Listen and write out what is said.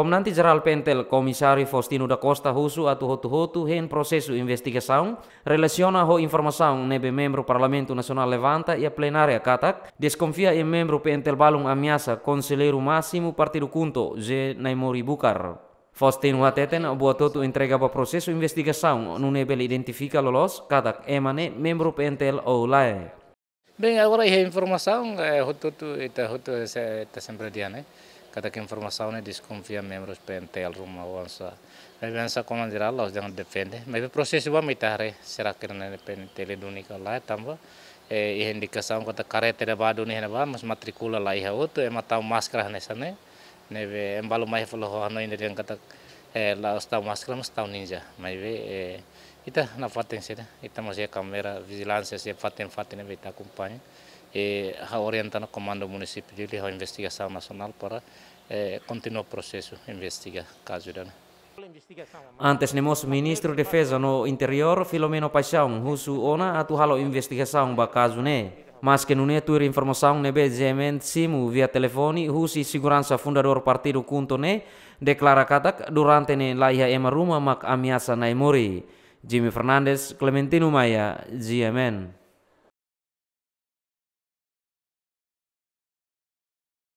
Kom nanti jeral pentel komisari Faustino da Costa husu atau hotu hotu hen prosesu investigação relaciona ho informação nebe membro Parlamento nasional Levanta ia plenaria Katak desconfia em membro pentel balung amiasa konseleru máximo Partido Kunto G. Naimori Bukar. Faustin Wateten buat tutu entrega ba prosesu investigação no nebel lolos Katak emane membro pentel ou lae. Bem, agora a informação eh, é hotu ita hotu ita sempre dia, né? kada informações desconfiamos os pentel uma onça mas pensa como dirá lá os jangan defende mas o processo vai mitare será que não depende tele dunica lá tamba eh ini dikasau kata karete da badu ni ba mas matrikula lá ia outro é matar máscara nessa né neve embalo mais falou no ainda katak eh, la tahu masker mas tahu ninja ve eh, ita na fatin sida camera masih kamera vigilância se faten fatin kita acompanha e eh, ha orientando o comando municipal de ha investigação nacional para eh, continuo processo investigar caso dano. Antes nemos ministro de defesa no interior Filomeno Paixão, husu ona atu halo investigação ba caso ne. mas che non è tua informazione ne be zemen simu via telefoni husi siguranza fundador partido kunto ne declara katak durante ne laiha ema ruma mak amiasa naimori Jimmy Fernandez Clementino Maya GMN